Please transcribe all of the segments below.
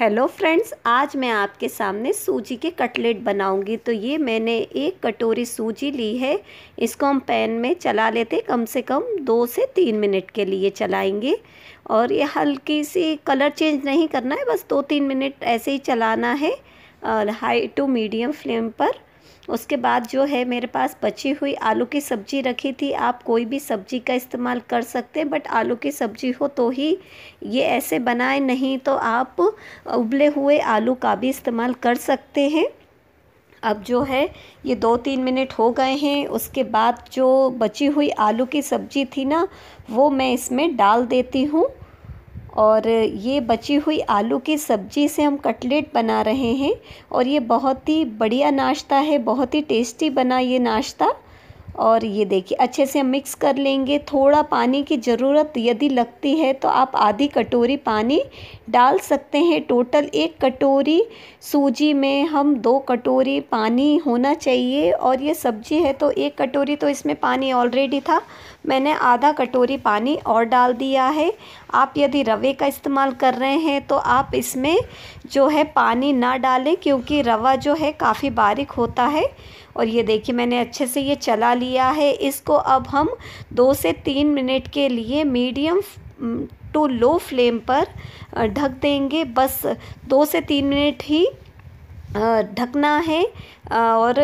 hello friends आज मैं आपके सामने सूजी के कटलेट बनाऊंगी तो ये मैंने एक कटोरी सूजी ली है इसको हम पैन में चला लेते कम से कम दो से तीन मिनट के लिए चलाएंगे और ये हल्की सी कलर चेंज नहीं करना है बस दो तीन मिनट ऐसे ही चलाना है और हाई टू मीडियम फ्लेम पर उसके बाद जो है मेरे पास बची हुई आलू की सब्ज़ी रखी थी आप कोई भी सब्ज़ी का इस्तेमाल कर सकते हैं बट आलू की सब्ज़ी हो तो ही ये ऐसे बनाए नहीं तो आप उबले हुए आलू का भी इस्तेमाल कर सकते हैं अब जो है ये दो तीन मिनट हो गए हैं उसके बाद जो बची हुई आलू की सब्ज़ी थी ना वो मैं इसमें डाल देती हूँ और ये बची हुई आलू की सब्जी से हम कटलेट बना रहे हैं और ये बहुत ही बढ़िया नाश्ता है बहुत ही टेस्टी बना ये नाश्ता और ये देखिए अच्छे से मिक्स कर लेंगे थोड़ा पानी की ज़रूरत यदि लगती है तो आप आधी कटोरी पानी डाल सकते हैं टोटल एक कटोरी सूजी में हम दो कटोरी पानी होना चाहिए और ये सब्ज़ी है तो एक कटोरी तो इसमें पानी ऑलरेडी था मैंने आधा कटोरी पानी और डाल दिया है आप यदि रवे का इस्तेमाल कर रहे हैं तो आप इसमें जो है पानी ना डालें क्योंकि रवा जो है काफ़ी बारीक होता है और ये देखिए मैंने अच्छे से ये चला लिया है इसको अब हम दो से तीन मिनट के लिए मीडियम टू लो फ्लेम पर ढक देंगे बस दो से तीन मिनट ही ढकना है और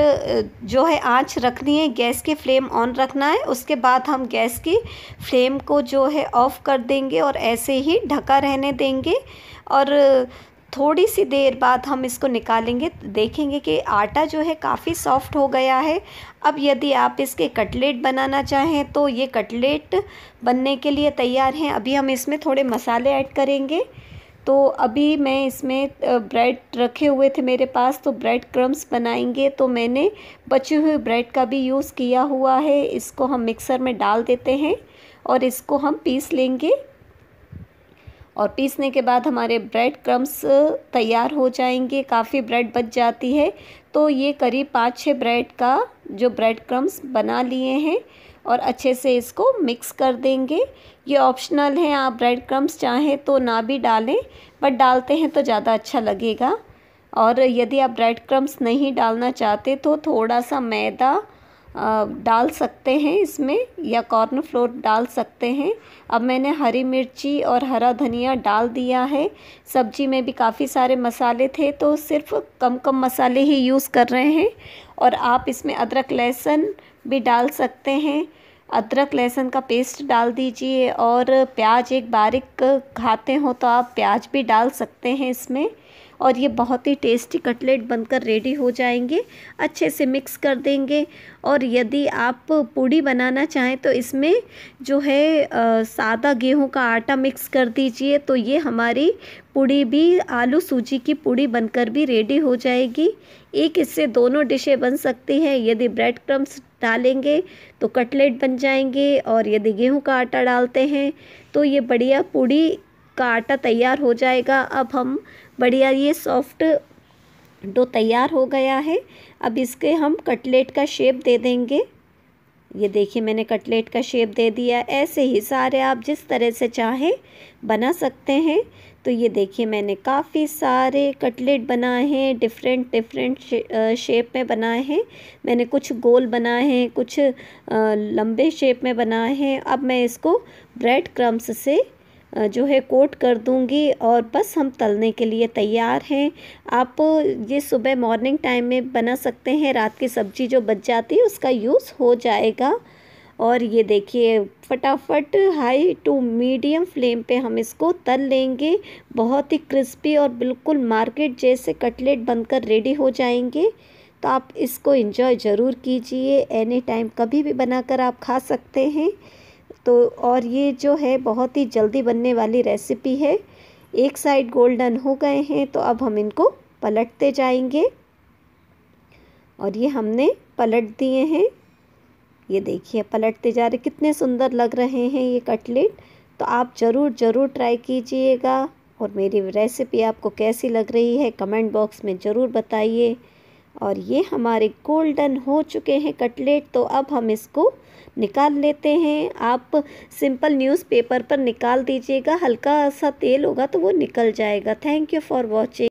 जो है आंच रखनी है गैस की फ्लेम ऑन रखना है उसके बाद हम गैस की फ्लेम को जो है ऑफ़ कर देंगे और ऐसे ही ढका रहने देंगे और थोड़ी सी देर बाद हम इसको निकालेंगे देखेंगे कि आटा जो है काफ़ी सॉफ्ट हो गया है अब यदि आप इसके कटलेट बनाना चाहें तो ये कटलेट बनने के लिए तैयार हैं अभी हम इसमें थोड़े मसाले ऐड करेंगे तो अभी मैं इसमें ब्रेड रखे हुए थे मेरे पास तो ब्रेड क्रम्स बनाएंगे तो मैंने बचे हुए ब्रेड का भी यूज़ किया हुआ है इसको हम मिक्सर में डाल देते हैं और इसको हम पीस लेंगे और पीसने के बाद हमारे ब्रेड क्रम्स तैयार हो जाएंगे काफ़ी ब्रेड बच जाती है तो ये करीब पाँच छः ब्रेड का जो ब्रेड क्रम्स बना लिए हैं और अच्छे से इसको मिक्स कर देंगे ये ऑप्शनल है आप ब्रेड क्रम्स चाहें तो ना भी डालें बट डालते हैं तो ज़्यादा अच्छा लगेगा और यदि आप ब्रेड क्रम्स नहीं डालना चाहते तो थोड़ा सा मैदा डाल सकते हैं इसमें या कॉर्न फ्लोर डाल सकते हैं अब मैंने हरी मिर्ची और हरा धनिया डाल दिया है सब्जी में भी काफ़ी सारे मसाले थे तो सिर्फ कम कम मसाले ही यूज़ कर रहे हैं और आप इसमें अदरक लहसुन भी डाल सकते हैं अदरक लहसुन का पेस्ट डाल दीजिए और प्याज एक बारीक खाते हो तो आप प्याज भी डाल सकते हैं इसमें और ये बहुत ही टेस्टी कटलेट बनकर रेडी हो जाएंगे अच्छे से मिक्स कर देंगे और यदि आप पूड़ी बनाना चाहें तो इसमें जो है सादा गेहूं का आटा मिक्स कर दीजिए तो ये हमारी पूड़ी भी आलू सूजी की पूड़ी बनकर भी रेडी हो जाएगी एक इससे दोनों डिशें बन सकती हैं यदि ब्रेड क्रम्स डालेंगे तो कटलेट बन जाएंगे और यदि गेहूँ का आटा डालते हैं तो ये बढ़िया पूड़ी का आटा तैयार हो जाएगा अब हम बढ़िया ये सॉफ्ट डो तैयार हो गया है अब इसके हम कटलेट का शेप दे देंगे ये देखिए मैंने कटलेट का शेप दे दिया ऐसे ही सारे आप जिस तरह से चाहें बना सकते हैं तो ये देखिए मैंने काफ़ी सारे कटलेट बनाए हैं डिफरेंट डिफरेंट शेप में बनाए हैं मैंने कुछ गोल बनाए हैं कुछ लंबे शेप में बनाए हैं अब मैं इसको ब्रेड क्रम्स से जो है कोट कर दूँगी और बस हम तलने के लिए तैयार हैं आप ये सुबह मॉर्निंग टाइम में बना सकते हैं रात की सब्ज़ी जो बच जाती है उसका यूज़ हो जाएगा और ये देखिए फटाफट हाई टू मीडियम फ्लेम पे हम इसको तल लेंगे बहुत ही क्रिस्पी और बिल्कुल मार्केट जैसे कटलेट बनकर रेडी हो जाएंगे तो आप इसको इन्जॉय ज़रूर कीजिए एनी टाइम कभी भी बनाकर आप खा सकते हैं तो और ये जो है बहुत ही जल्दी बनने वाली रेसिपी है एक साइड गोल्डन हो गए हैं तो अब हम इनको पलटते जाएंगे और ये हमने पलट दिए हैं ये देखिए पलटते जा रहे कितने सुंदर लग रहे हैं ये कटलेट तो आप ज़रूर ज़रूर ट्राई कीजिएगा और मेरी रेसिपी आपको कैसी लग रही है कमेंट बॉक्स में ज़रूर बताइए और ये हमारे गोल्डन हो चुके हैं कटलेट तो अब हम इसको निकाल लेते हैं आप सिंपल न्यूज़पेपर पर निकाल दीजिएगा हल्का सा तेल होगा तो वो निकल जाएगा थैंक यू फॉर वॉचिंग